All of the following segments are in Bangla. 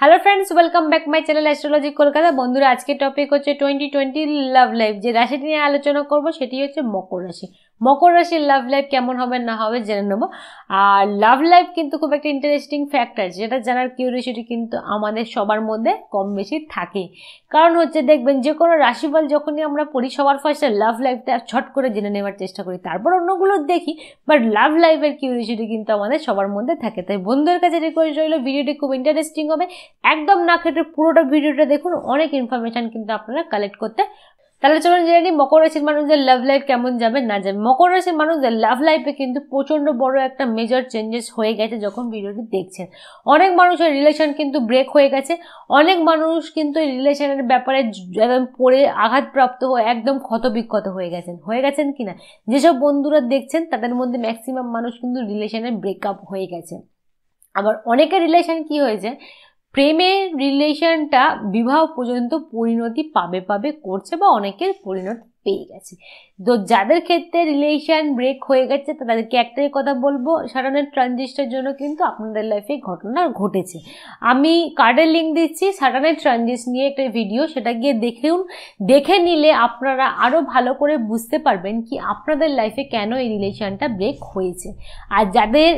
hello friends welcome back my channel astrology Kolkata বন্ধুরা আজকে টপিক হচ্ছে টোয়েন্টি টোয়েন্টি লাভ লাইফ যে রাশিটি নিয়ে আলোচনা করব সেটি হচ্ছে মকর রাশি মকর রাশির লাভ লাইফ কেমন হবে না হবে জেনে নেব আর লাভ লাইফ কিন্তু খুব একটা ইন্টারেস্টিং ফ্যাক্টর যেটা জানার কিউরিয়াসিটি কিন্তু আমাদের সবার মধ্যে কম বেশি থাকে কারণ হচ্ছে দেখবেন যে কোনো রাশিফল যখনই আমরা পড়ি সবার ফার্স্টে লাভ লাইফটা ছট করে জেনে নেওয়ার চেষ্টা করি তারপর অন্যগুলো দেখি বাট লাভ লাইফের কিউরিয়াসিটি কিন্তু আমাদের সবার মধ্যে থাকে তাই বন্ধুদের কাছে রিকোয়েস্ট রইল ভিডিওটি খুব ইন্টারেস্টিং হবে একদম না খেটে পুরোটা ভিডিওটা দেখুন অনেক ইনফরমেশান কিন্তু আপনারা কালেক্ট করতে তাহলে চলুন জেনে নিই মকর রাশির মানুষদের লাভ লাইফ কেমন যাবে না যাবে মকর রাশির মানুষদের লাভ লাইফে কিন্তু প্রচণ্ড বড় একটা মেজর চেঞ্জেস হয়ে গেছে যখন ভিডিওটি দেখছেন অনেক মানুষের রিলেশন কিন্তু ব্রেক হয়ে গেছে অনেক মানুষ কিন্তু রিলেশনের ব্যাপারে একদম পড়ে আঘাতপ্রাপ্ত হয়ে একদম ক্ষতবিক্ষত হয়ে গেছেন হয়ে গেছেন কি না যেসব বন্ধুরা দেখছেন তাদের মধ্যে ম্যাক্সিমাম মানুষ কিন্তু রিলেশনের ব্রেকআপ হয়ে গেছে আবার অনেকের রিলেশন কি হয়েছে প্রেমের রিলেশনটা বিবাহ পর্যন্ত পরিণতি পাবে পাবে করছে বা অনেকের পরিণতি পেয়ে গেছে তো যাদের ক্ষেত্রে রিলেশন ব্রেক হয়ে গেছে তাদেরকে একটাই কথা বলবো সাটানের ট্রানজিস্টার জন্য কিন্তু আপনাদের লাইফে ঘটনা ঘটেছে আমি কার্ডের লিঙ্ক দিচ্ছি সাটানের ট্রানজিস্ট নিয়ে একটা ভিডিও সেটা গিয়ে দেখুন দেখে নিলে আপনারা আরও ভালো করে বুঝতে পারবেন কি আপনাদের লাইফে কেন এই রিলেশনটা ব্রেক হয়েছে আর যাদের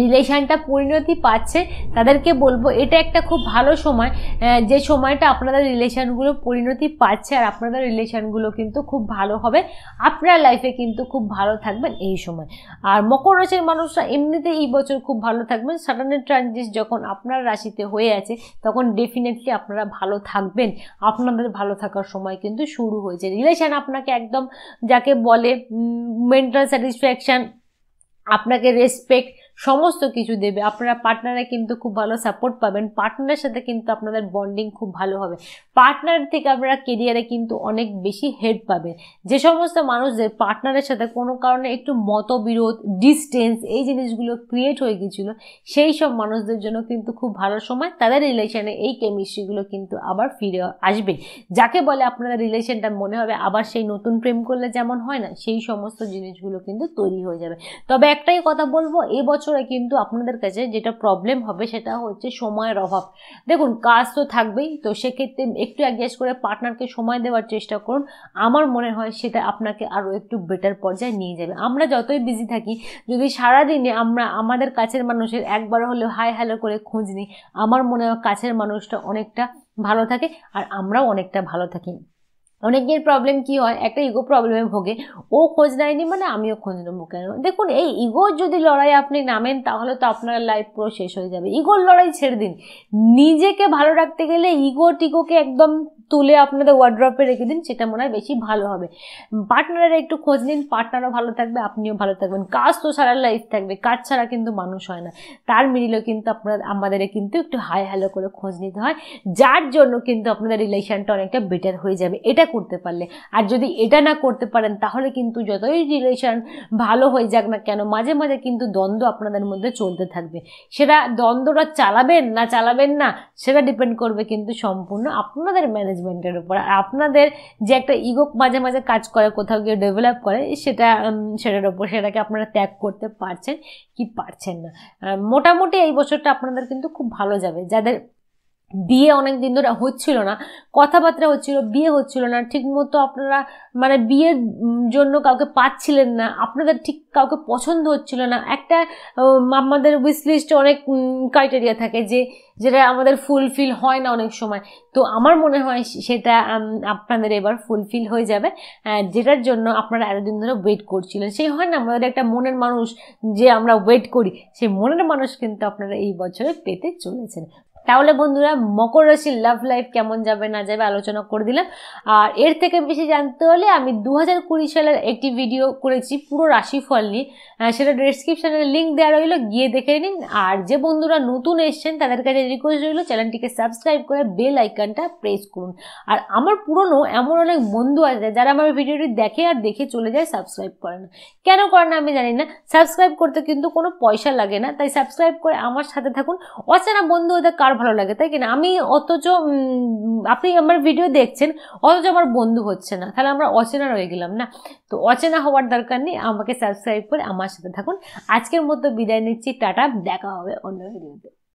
রিলেশানটা পরিণতি পাচ্ছে তাদেরকে বলবো এটা একটা খুব ভালো সময় যে সময়টা আপনাদের রিলেশানগুলো পরিণতি পাচ্ছে আর আপনাদের রিলেশানগুলো কিন্তু খুব ভালো হবে আপনার লাইফে কিন্তু খুব ভালো থাকবেন এই সময় আর মকর রাশির মানুষরা এমনিতে এই বছর খুব ভালো থাকবেন সাডানের ট্রানজিস যখন আপনার রাশিতে হয়ে আছে তখন ডেফিনেটলি আপনারা ভালো থাকবেন আপনাদের ভালো থাকার সময় কিন্তু শুরু হয়েছে রিলেশান আপনাকে একদম যাকে বলে মেন্টাল স্যাটিসফ্যাকশান আপনাকে রেসপেক্ট সমস্ত কিছু দেবে আপনারা পার্টনারে কিন্তু খুব ভালো সাপোর্ট পাবেন পার্টনারের সাথে কিন্তু আপনাদের বন্ডিং খুব ভালো হবে পার্টনার থেকে আপনারা কেরিয়ারে কিন্তু অনেক বেশি হেড পাবেন যে সমস্ত মানুষদের পার্টনারের সাথে কোনো কারণে একটু মতবিরোধ ডিস্টেন্স এই জিনিসগুলো ক্রিয়েট হয়ে গিয়েছিল সেই সব মানুষদের জন্য কিন্তু খুব ভালো সময় তাদের রিলেশনে এই কেমিস্ট্রিগুলো কিন্তু আবার ফিরে আসবে যাকে বলে আপনাদের রিলেশনটা মনে হবে আবার সেই নতুন প্রেম করলে যেমন হয় না সেই সমস্ত জিনিসগুলো কিন্তু তৈরি হয়ে যাবে তবে একটাই কথা বলবো এবছর বছরে কিন্তু আপনাদের কাছে যেটা প্রবলেম হবে সেটা হচ্ছে সময়ের অভাব দেখুন কাজ তো থাকবেই তো সেক্ষেত্রে একটু অ্যাডজাস্ট করে পার্টনারকে সময় দেওয়ার চেষ্টা করুন আমার মনে হয় সেটা আপনাকে আরও একটু বেটার পর্যায়ে নিয়ে যাবে আমরা যতই বিজি থাকি যদি সারাদিনে আমরা আমাদের কাছের মানুষের একবার হলেও হাই হ্যালো করে খোঁজ নিই আমার মনে হয় কাছের মানুষটা অনেকটা ভালো থাকে আর আমরাও অনেকটা ভালো থাকি অনেকের প্রবলেম কি হয় একটা ইগো প্রবলেমে ভোগে ও খোঁজ নেয়নি মানে আমিও খোঁজ নেবো কেন দেখুন এই ইগোর যদি লড়াই আপনি নামেন তাহলে তো আপনার লাইফ পুরো শেষ হয়ে যাবে ইগোর লড়াই ছেড়ে দিন নিজেকে ভালো রাখতে গেলে ইগো টিগোকে একদম তুলে আপনাদের ওয়ার্ড্রপে রেখে দিন সেটা মনে হয় বেশি ভালো হবে পার্টনারের একটু খোঁজ নিন পার্টনারও ভালো থাকবে আপনিও ভালো থাকবেন কাজ তো সারা লাইফ থাকবে কাজ ছাড়া কিন্তু মানুষ হয় না তার মিলিলেও কিন্তু আপনার আমাদের কিন্তু একটু হাই হ্যালো করে খোঁজ নিতে হয় যার জন্য কিন্তু আপনাদের রিলেশনটা অনেকটা বেটার হয়ে যাবে এটা করতে পারলে আর যদি এটা না করতে পারেন তাহলে কিন্তু যতই রিলেশন ভালো হয়ে যাক না কেন মাঝে মাঝে কিন্তু দ্বন্দ্ব আপনাদের মধ্যে চলতে থাকবে সেটা দ্বন্দ্বটা চালাবেন না চালাবেন না সেটা ডিপেন্ড করবে কিন্তু সম্পূর্ণ আপনাদের ম্যানেজ হাজবেন্ডের উপর আর আপনাদের যে একটা ইগো মাঝে মাঝে কাজ করে কোথাও গিয়ে ডেভেলপ করে সেটা সেটার উপর সেটাকে আপনারা ত্যাগ করতে পারছেন কি পারছেন না মোটামুটি এই বছরটা আপনাদের কিন্তু খুব ভালো যাবে যাদের বিয়ে অনেক দিন ধরে হচ্ছিল না কথাবার্তা হচ্ছিল বিয়ে হচ্ছিল না ঠিকমতো আপনারা মানে বিয়ের জন্য কাউকে পাচ্ছিলেন না আপনাদের ঠিক কাউকে পছন্দ হচ্ছিল না একটা আমাদের উইসলিস্ট অনেক ক্রাইটেরিয়া থাকে যে যেটা আমাদের ফুলফিল হয় না অনেক সময় তো আমার মনে হয় সেটা আপনাদের এবার ফুলফিল হয়ে যাবে যেটার জন্য আপনারা এতদিন ধরে ওয়েট করছিলেন সেই হয় না আমাদের একটা মনের মানুষ যে আমরা ওয়েট করি সেই মনের মানুষ কিন্তু আপনারা এই বছরে পেতে চলেছেন তাহলে বন্ধুরা মকর রাশির লাভ লাইফ কেমন যাবে না যাবে আলোচনা করে দিলাম আর এর থেকে বেশি জানতে হলে আমি দু হাজার কুড়ি সালের একটি ভিডিও করেছি পুরো রাশিফল নিয়ে সেটা ডিসক্রিপশানে লিঙ্ক দেওয়া রইলো গিয়ে দেখে নিন আর যে বন্ধুরা নতুন এসছেন তাদের কাছে রিকোয়েস্ট রইলো চ্যানেলটিকে সাবস্ক্রাইব করে বেল আইকনটা প্রেস করুন আর আমার পুরনো এমন অনেক বন্ধু আছে যারা আমার ভিডিওটি দেখে আর দেখে চলে যায় সাবস্ক্রাইব করে না কেন করে না আমি জানি না সাবস্ক্রাইব করতে কিন্তু কোনো পয়সা লাগে না তাই সাবস্ক্রাইব করে আমার সাথে থাকুন অচেনা বন্ধু ওদের আমার ভালো লাগে তাই কিনা আমি অথচ আপনি আমার ভিডিও দেখছেন অথচ আমার বন্ধু হচ্ছে না তাহলে আমরা অচেনা রয়ে গেলাম না তো অচেনা হওয়ার দরকার নেই আমাকে সাবস্ক্রাইব করে আমার সাথে থাকুন আজকের মতো বিদায় নিচ্ছি টাটা দেখা হবে অন্য ভিডিওতে